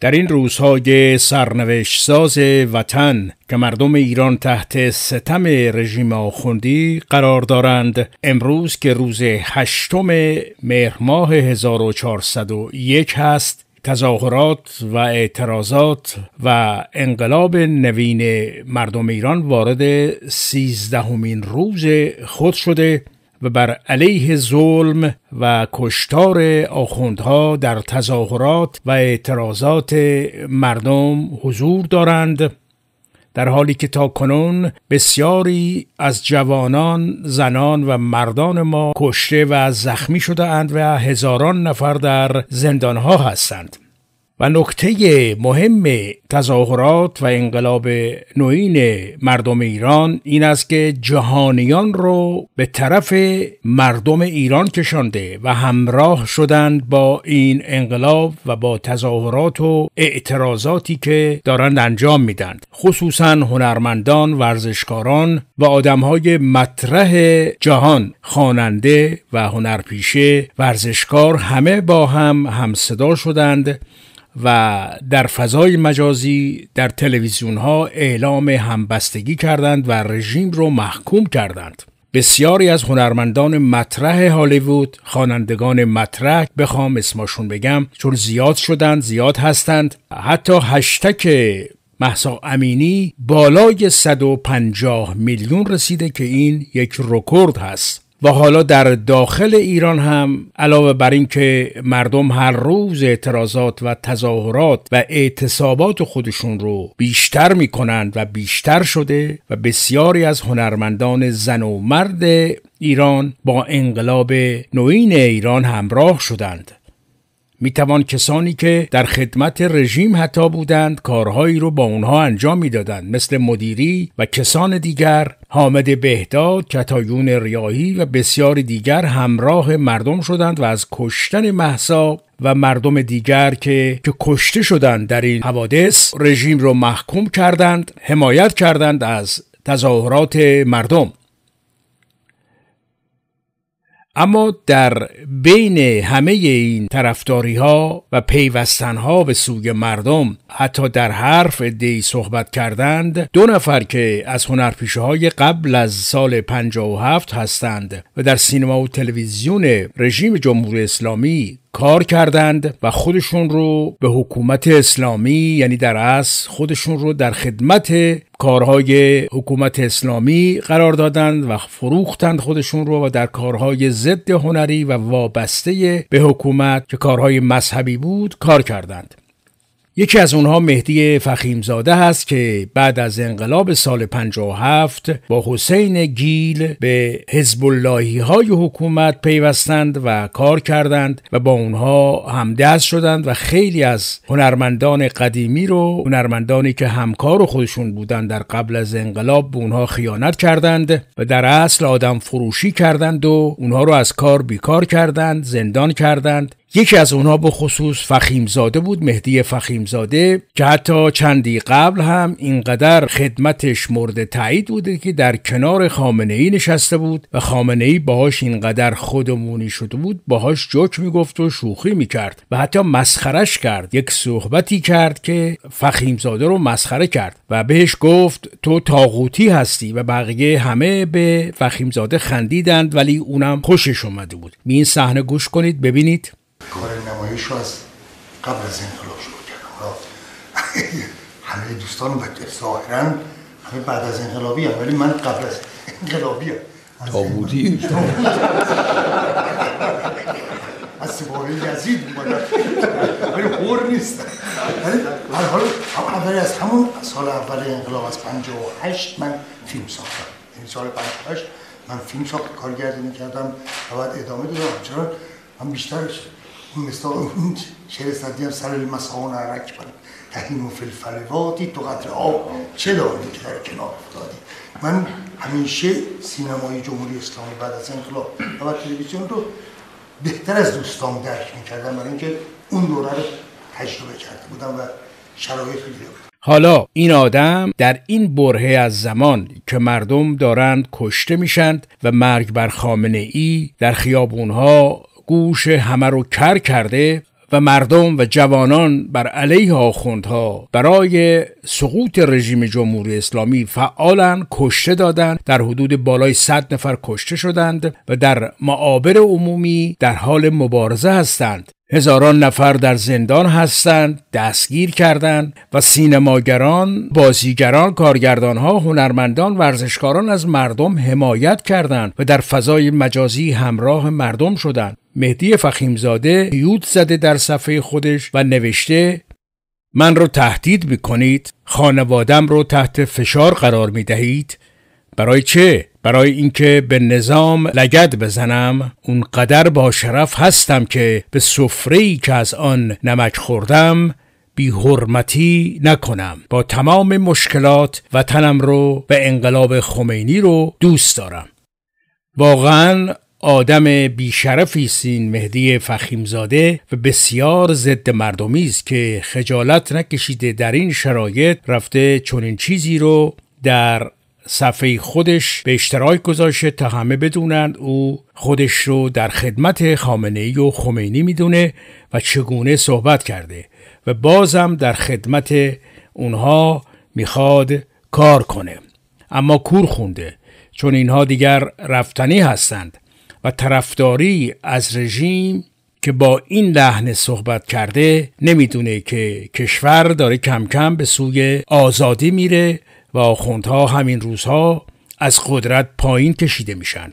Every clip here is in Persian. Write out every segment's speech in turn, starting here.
در این روزهای سرنوشت ساز وطن که مردم ایران تحت ستم رژیم آخوندی قرار دارند امروز که روز هشتم ماه 1401 هست تظاهرات و اعتراضات و انقلاب نوین مردم ایران وارد سیزدهمین روز خود شده و بر علیه ظلم و کشتار آخوندها در تظاهرات و اعتراضات مردم حضور دارند در حالی که تا کنون بسیاری از جوانان، زنان و مردان ما کشته و زخمی شده اند و هزاران نفر در زندانها هستند. و نکته مهم تظاهرات و انقلاب نوین مردم ایران این است که جهانیان رو به طرف مردم ایران کشانده و همراه شدند با این انقلاب و با تظاهرات و اعتراضاتی که دارند انجام میدند خصوصا هنرمندان ورزشکاران و آدمهای مطرح جهان خواننده و هنرپیشه ورزشکار همه با هم همصدا شدند و در فضای مجازی در تلویزیون ها اعلام همبستگی کردند و رژیم رو محکوم کردند. بسیاری از هنرمندان مطرح هالیوود خوانندگان مطرح بخوام اسمشون بگم چون زیاد شدند زیاد هستند حتی هشتک محسا امینی بالای 150 میلیون رسیده که این یک رکورد هست و حالا در داخل ایران هم علاوه بر اینکه مردم هر روز اعتراضات و تظاهرات و اعتصابات خودشون رو بیشتر می کنند و بیشتر شده و بسیاری از هنرمندان زن و مرد ایران با انقلاب نوین ایران همراه شدند توان کسانی که در خدمت رژیم حتی بودند کارهایی رو با اونها انجام میدادند مثل مدیری و کسان دیگر حامد بهداد کتایون ریاهی و بسیاری دیگر همراه مردم شدند و از کشتن محسا و مردم دیگر که که کشته شدند در این حوادث رژیم را محکوم کردند حمایت کردند از تظاهرات مردم اما در بین همه این طرفداری ها و پیوستن ها به سوی مردم حتی در حرف دی صحبت کردند دو نفر که از هنرپیشه های قبل از سال 57 هستند و در سینما و تلویزیون رژیم جمهوری اسلامی کار کردند و خودشون رو به حکومت اسلامی یعنی در اصل خودشون رو در خدمت کارهای حکومت اسلامی قرار دادند و فروختند خودشون رو و در کارهای ضد هنری و وابسته به حکومت که کارهای مذهبی بود کار کردند یکی از اونها مهدی فخیمزاده است که بعد از انقلاب سال 57 با حسین گیل به حزب اللهی های حکومت پیوستند و کار کردند و با اونها همدست شدند و خیلی از هنرمندان قدیمی رو هنرمندانی که همکار خودشون بودند در قبل از انقلاب به اونها خیانت کردند و در اصل آدم فروشی کردند و اونها رو از کار بیکار کردند زندان کردند یکی از اونا به خصوص فخیمزاده بود مهدی فخیمزاده که حتی چندی قبل هم اینقدر خدمتش مورد تایید بوده که در کنار خامنه ای نشسته بود و خامنه ای باهاش اینقدر خودمونی شده بود باهاش جوک میگفت و شوخی میکرد و حتی مسخرش کرد یک صحبتی کرد که فخیمزاده رو مسخره کرد و بهش گفت تو تاغوتی هستی و بقیه همه به فخیمزاده خندیدند ولی اونم خوشش اومده بود به این صحنه گوش کنید ببینید کار نمایش رو از قبل از انقلاب شروع کردم همه دوستان و ظاهرا همه بعد از انقلابی هم. ولی من قبل از انقلابی هم. تابودی از سباره یزید بودم ولی خور نیست ولی هر حال اول از همون سال اول انقلاب از و هشت من فیلم ساختم این یعنی سال هشت من فیلم ساخت کارگردی میکردم و بعد ادامه دادم چرا من بیشتر این مثلا شعر سعدی هم سر را عرک بر تهین و فلفلواتی تو قطر آب چه دارید که در کنار من همیشه سینمای جمهوری اسلامی بعد از انقلاب و تلویزیون رو بهتر از دوستان درک میکردم برای اینکه اون دوره رو تجربه کرده بودم و شرایط رو حالا این آدم در این برهه از زمان که مردم دارند کشته میشند و مرگ بر خامنه ای در خیابونها گوش همه رو کر کرده و مردم و جوانان بر علیه آخوندها برای سقوط رژیم جمهوری اسلامی فعالن کشته دادند در حدود بالای صد نفر کشته شدند و در معابر عمومی در حال مبارزه هستند هزاران نفر در زندان هستند دستگیر کردند و سینماگران بازیگران کارگردانها هنرمندان ورزشکاران از مردم حمایت کردند و در فضای مجازی همراه مردم شدند مهدی فخیمزاده یود زده در صفحه خودش و نوشته من رو تهدید می کنید خانوادم رو تحت فشار قرار می دهید برای چه؟ برای اینکه به نظام لگد بزنم اونقدر با شرف هستم که به سفره که از آن نمک خوردم بی حرمتی نکنم با تمام مشکلات وطنم رو و انقلاب خمینی رو دوست دارم واقعا آدم بیشرفی سین مهدی فخیمزاده و بسیار ضد مردمی است که خجالت نکشیده در این شرایط رفته چنین چیزی رو در صفحه خودش به اشتراک گذاشته تا همه بدونند او خودش رو در خدمت خامنه ای و خمینی میدونه و چگونه صحبت کرده و بازم در خدمت اونها میخواد کار کنه اما کور خونده چون اینها دیگر رفتنی هستند و طرفداری از رژیم که با این لحن صحبت کرده نمیدونه که کشور داره کم کم به سوی آزادی میره و آخوندها همین روزها از قدرت پایین کشیده میشن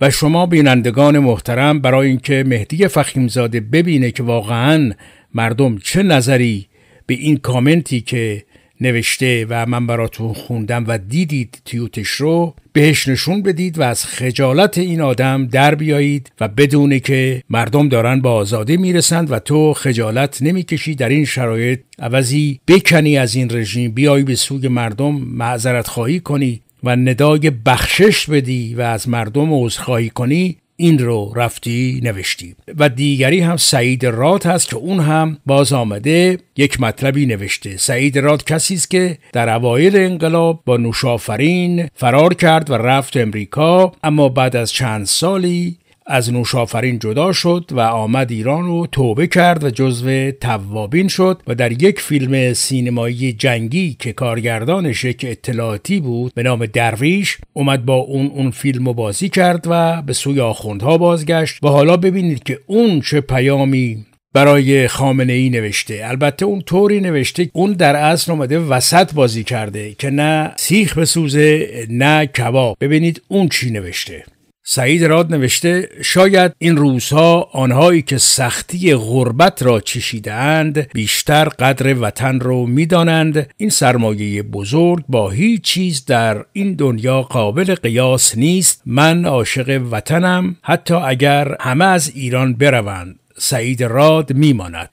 و شما بینندگان محترم برای اینکه مهدی فخیمزاده ببینه که واقعا مردم چه نظری به این کامنتی که نوشته و من براتون خوندم و دیدید تیوتش رو بهش نشون بدید و از خجالت این آدم در بیایید و بدونه که مردم دارن با آزادی میرسند و تو خجالت نمیکشی در این شرایط عوضی بکنی از این رژیم بیای به سوی مردم معذرت خواهی کنی و ندای بخشش بدی و از مردم عذرخواهی کنی این رو رفتی نوشتی و دیگری هم سعید راد هست که اون هم باز آمده یک مطلبی نوشته سعید راد کسی است که در اوایل انقلاب با نوشافرین فرار کرد و رفت امریکا اما بعد از چند سالی از نوشافرین جدا شد و آمد ایران و توبه کرد و جزو توابین شد و در یک فیلم سینمایی جنگی که کارگردانش یک اطلاعاتی بود به نام درویش اومد با اون اون فیلم رو بازی کرد و به سوی آخوندها بازگشت و حالا ببینید که اون چه پیامی برای خامنه ای نوشته البته اون طوری نوشته اون در اصل اومده وسط بازی کرده که نه سیخ بسوزه نه کباب ببینید اون چی نوشته سعید راد نوشته شاید این روزها آنهایی که سختی غربت را چشیدهاند بیشتر قدر وطن را میدانند این سرمایه بزرگ با هیچ چیز در این دنیا قابل قیاس نیست من عاشق وطنم حتی اگر همه از ایران بروند سعید راد میماند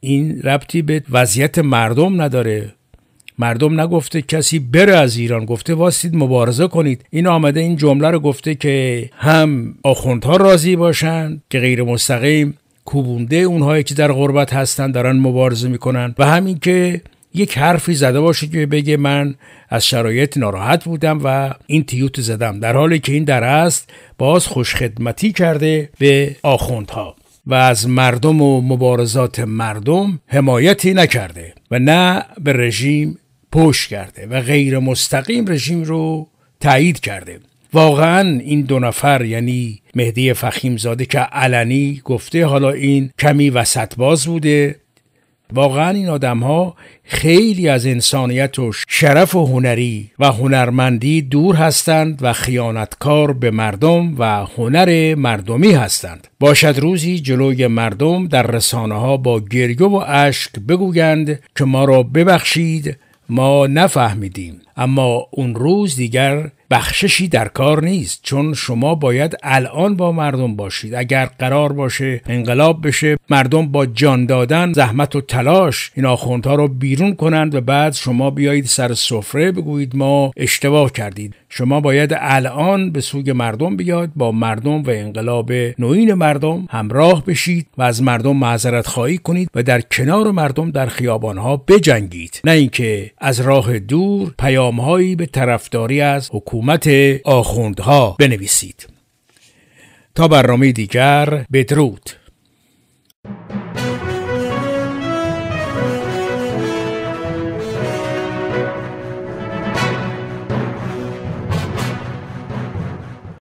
این ربطی به وضعیت مردم نداره مردم نگفته کسی بره از ایران گفته واسید مبارزه کنید این آمده این جمله رو گفته که هم آخوندها راضی باشند که غیر مستقیم کوبونده اونهایی که در غربت هستند دارن مبارزه میکنن و همین که یک حرفی زده باشه که بگه من از شرایط ناراحت بودم و این تیوت زدم در حالی که این در است باز خوشخدمتی کرده به آخوندها و از مردم و مبارزات مردم حمایتی نکرده و نه به رژیم پشت کرده و غیر مستقیم رژیم رو تایید کرده واقعا این دو نفر یعنی مهدی فخیمزاده که علنی گفته حالا این کمی وسط باز بوده واقعا این آدم ها خیلی از انسانیت و شرف و هنری و هنرمندی دور هستند و خیانتکار به مردم و هنر مردمی هستند باشد روزی جلوی مردم در رسانه ها با گریه و اشک بگویند که ما را ببخشید ما نفهمیدیم اما اون روز دیگر بخششی در کار نیست چون شما باید الان با مردم باشید اگر قرار باشه انقلاب بشه مردم با جان دادن زحمت و تلاش این آخوندها رو بیرون کنند و بعد شما بیایید سر سفره بگویید ما اشتباه کردید شما باید الان به سوی مردم بیاد با مردم و انقلاب نوین مردم همراه بشید و از مردم معذرت خواهی کنید و در کنار مردم در خیابانها بجنگید نه اینکه از راه دور پیامهایی به طرفداری از حکومت حکومت آخوندها بنویسید تا برنامه دیگر بدرود